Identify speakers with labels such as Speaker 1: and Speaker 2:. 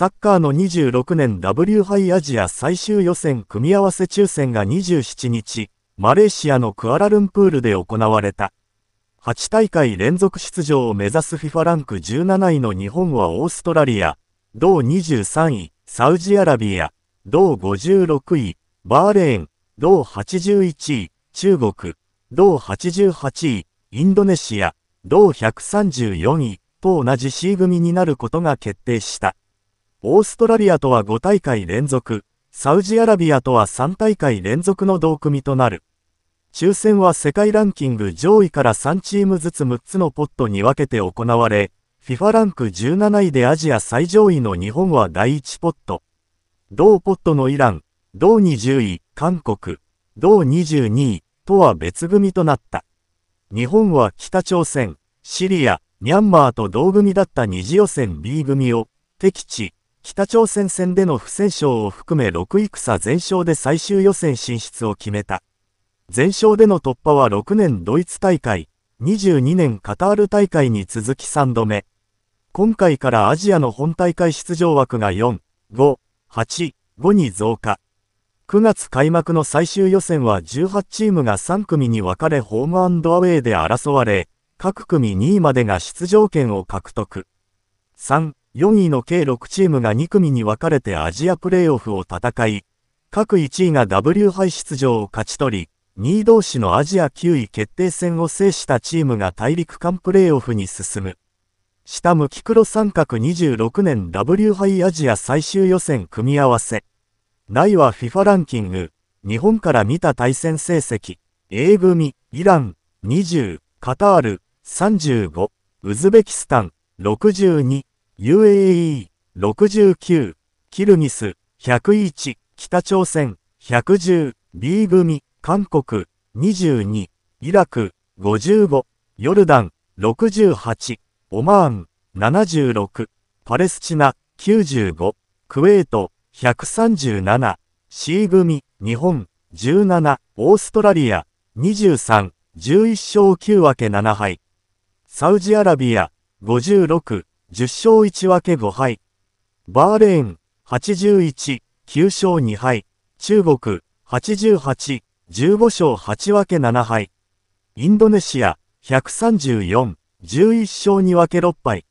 Speaker 1: サッカーの26年 W 杯アジア最終予選組み合わせ抽選が27日、マレーシアのクアラルンプールで行われた。8大会連続出場を目指す FIFA ランク17位の日本はオーストラリア、同23位、サウジアラビア、同56位、バーレーン、同81位、中国、同88位、インドネシア、同134位と同じ C 組になることが決定した。オーストラリアとは5大会連続、サウジアラビアとは3大会連続の同組となる。抽選は世界ランキング上位から3チームずつ6つのポットに分けて行われ、FIFA ランク17位でアジア最上位の日本は第1ポット。同ポットのイラン、同20位、韓国、同22位とは別組となった。日本は北朝鮮、シリア、ミャンマーと同組だった2次予選 B 組を敵地、北朝鮮戦での不戦勝を含め6戦全勝で最終予選進出を決めた。全勝での突破は6年ドイツ大会、22年カタール大会に続き3度目。今回からアジアの本大会出場枠が4、5、8、5に増加。9月開幕の最終予選は18チームが3組に分かれホームアウェイで争われ、各組2位までが出場権を獲得。3、4位の計6チームが2組に分かれてアジアプレーオフを戦い、各1位が W 杯出場を勝ち取り、2位同士のアジア9位決定戦を制したチームが大陸間プレーオフに進む。下向き黒三角26年 W 杯アジア最終予選組み合わせ。内は FIFA ランキング、日本から見た対戦成績、A 組、イラン、20、カタール、35、ウズベキスタン、62。UAE、69、キルギス、101、北朝鮮、110、B 組、韓国、22、イラク、55、ヨルダン、68、オマーン、76、パレスチナ、95、クウェート、137、C 組、日本、17、オーストラリア、23、11勝9分け7敗。サウジアラビア、56、10勝1分け5敗。バーレーン、81、9勝2敗。中国、88、15勝8分け7敗。インドネシア、134、11勝2分け6敗。